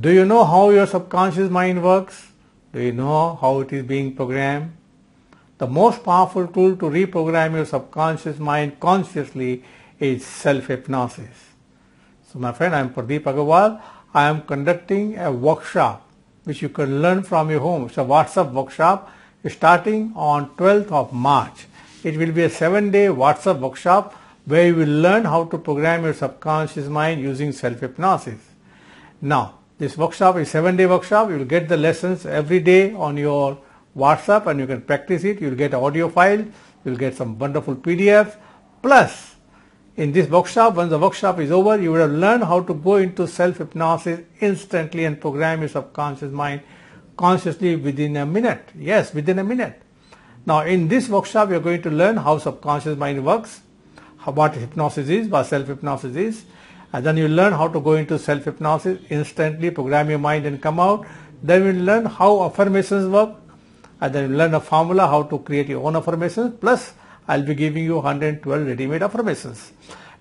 Do you know how your subconscious mind works? Do you know how it is being programmed? The most powerful tool to reprogram your subconscious mind consciously is self-hypnosis. So my friend, I am Pradeep Agarwal. I am conducting a workshop which you can learn from your home. It's a WhatsApp workshop starting on 12th of March. It will be a 7-day WhatsApp workshop where you will learn how to program your subconscious mind using self-hypnosis. Now, this workshop is 7 day workshop. You will get the lessons every day on your WhatsApp and you can practice it. You will get audio file. You will get some wonderful PDF. Plus, in this workshop, once the workshop is over, you will have learned how to go into self-hypnosis instantly and program your subconscious mind consciously within a minute. Yes, within a minute. Now, in this workshop, you are going to learn how subconscious mind works, how, what hypnosis is, what self-hypnosis is. And then you learn how to go into self-hypnosis, instantly program your mind and come out. Then you learn how affirmations work. And then you learn a formula how to create your own affirmations. Plus, I'll be giving you 112 ready-made affirmations.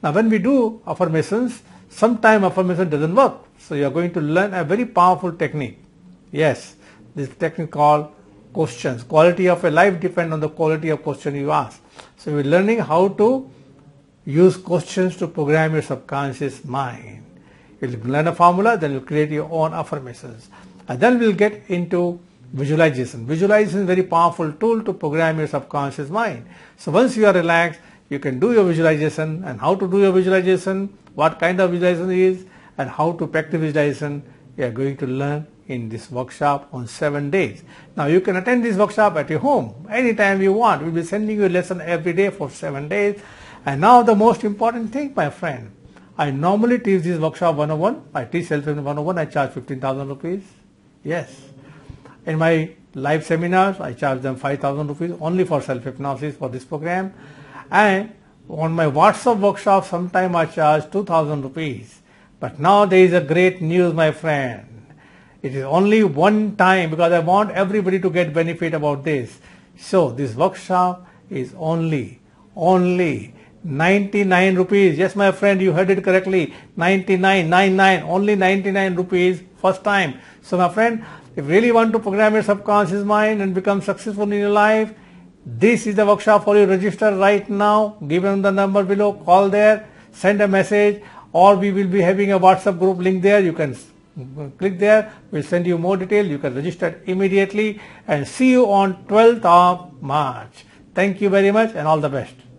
Now, when we do affirmations, sometimes affirmation doesn't work. So you are going to learn a very powerful technique. Yes, this technique called questions. Quality of a life depends on the quality of question you ask. So we're learning how to Use questions to program your subconscious mind. You'll learn a formula, then you'll create your own affirmations. And then we'll get into visualization. Visualization is a very powerful tool to program your subconscious mind. So once you are relaxed, you can do your visualization and how to do your visualization, what kind of visualization is, and how to practice visualization, you are going to learn in this workshop on seven days. Now you can attend this workshop at your home anytime you want. We'll be sending you a lesson every day for seven days. And now the most important thing, my friend, I normally teach this workshop 101. I teach self-help 101. I charge 15,000 rupees. Yes. In my live seminars, I charge them 5,000 rupees only for self-hypnosis for this program. And on my WhatsApp workshop, sometime I charge 2,000 rupees. But now there is a great news, my friend. It is only one time because I want everybody to get benefit about this. So this workshop is only, only 99 rupees. Yes, my friend, you heard it correctly. 99, 99, only 99 rupees first time. So, my friend, if you really want to program your subconscious mind and become successful in your life, this is the workshop for you. Register right now. Given the number below, call there, send a message, or we will be having a WhatsApp group link there. You can click there. We'll send you more detail. You can register immediately and see you on 12th of March. Thank you very much and all the best.